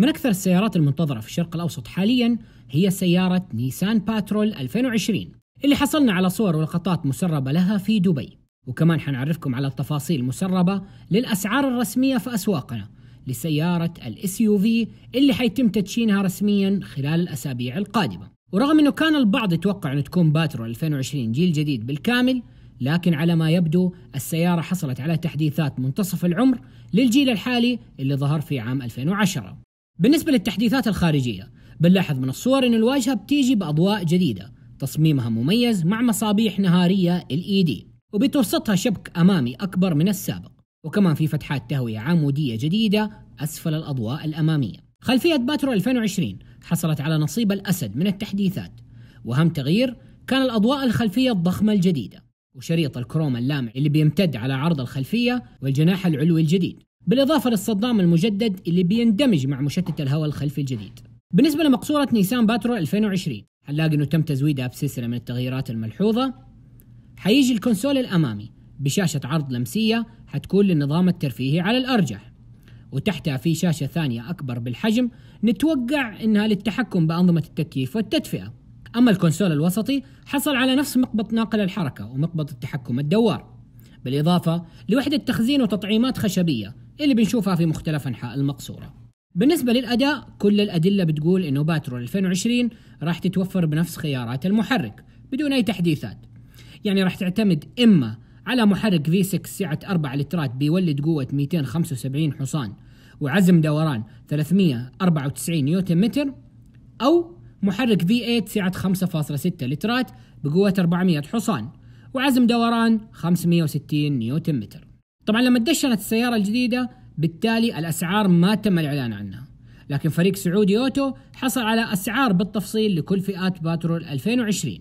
من أكثر السيارات المنتظرة في الشرق الأوسط حاليا هي سيارة نيسان باترول 2020 اللي حصلنا على صور ولقطات مسربة لها في دبي وكمان حنعرفكم على التفاصيل المسربة للأسعار الرسمية في أسواقنا لسيارة الاس يو في اللي حيتم تدشينها رسميا خلال الأسابيع القادمة ورغم أنه كان البعض يتوقع أن تكون باترول 2020 جيل جديد بالكامل لكن على ما يبدو السيارة حصلت على تحديثات منتصف العمر للجيل الحالي اللي ظهر في عام 2010 بالنسبة للتحديثات الخارجية بنلاحظ من الصور ان الواجهة بتيجي بأضواء جديدة تصميمها مميز مع مصابيح نهارية LED وبتوسطها وبترصدها شبك أمامي أكبر من السابق وكمان في فتحات تهوية عمودية جديدة أسفل الأضواء الأمامية خلفية باترو 2020 حصلت على نصيب الأسد من التحديثات وأهم تغيير كان الأضواء الخلفية الضخمة الجديدة وشريط الكروم اللامع اللي بيمتد على عرض الخلفية والجناح العلوي الجديد بالإضافة للصدام المجدد اللي بيندمج مع مشتت الهواء الخلفي الجديد بالنسبة لمقصورة نيسان باترو 2020 هنلاقي انه تم تزويدها بسلسلة من التغييرات الملحوظة حيجي الكونسول الأمامي بشاشة عرض لمسية حتكون للنظام الترفيهي على الأرجح وتحتها في شاشة ثانية أكبر بالحجم نتوقع أنها للتحكم بأنظمة التكييف والتدفئة أما الكونسول الوسطي حصل على نفس مقبض ناقل الحركة ومقبض التحكم الدوار بالإضافة لوحدة تخزين وتطعيمات خشبية اللي بنشوفها في مختلف أنحاء المقصورة بالنسبة للأداء كل الأدلة بتقول إنه باترو 2020 راح تتوفر بنفس خيارات المحرك بدون أي تحديثات يعني راح تعتمد إما على محرك V6 سعة 4 لترات بيولد قوة 275 حصان وعزم دوران 394 نيوتن متر أو محرك V8 سعة 5.6 لترات بقوة 400 حصان وعزم دوران 560 نيوتن متر طبعا لما دشنت السيارة الجديدة بالتالي الأسعار ما تم الإعلان عنها لكن فريق سعودي أوتو حصل على أسعار بالتفصيل لكل فئات باترول 2020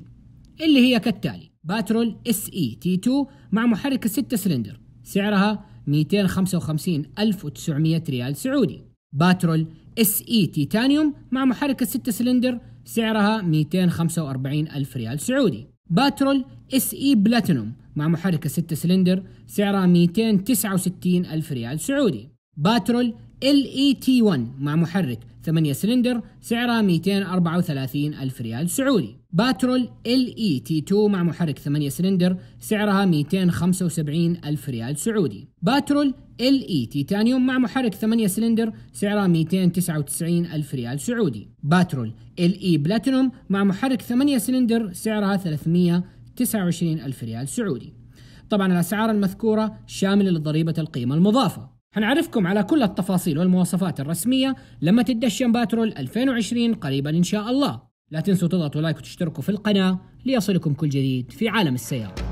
اللي هي كالتالي باترول اس اي تي 2 مع محرك 6 سلندر سعرها 255900 ريال سعودي باترول اس اي تيتانيوم مع محرك 6 سلندر سعرها 245000 ريال سعودي باترول اس اي بلاتينوم مع محرك 6 سلندر سعرها 269 ألف ريال سعودي باترول ال اي تي 1 مع محرك 8 سلندر سعرها 234 ألف ريال سعودي باترول ال اي تي 2 مع محرك 8 سلندر سعرها 275 ألف ريال سعودي باترول ال اي تيتانيوم مع محرك 8 سلندر سعرها 299 ألف ريال سعودي باترول ال اي بلاتينوم مع محرك 8 سلندر سعرها 329 ألف ريال سعودي طبعا الأسعار المذكورة شاملة لضريبة القيمة المضافة حنعرفكم على كل التفاصيل والمواصفات الرسمية لما تدشن باترول 2020 قريبا إن شاء الله لا تنسوا تضغطوا لايك وتشتركوا في القناة ليصلكم كل جديد في عالم السيارة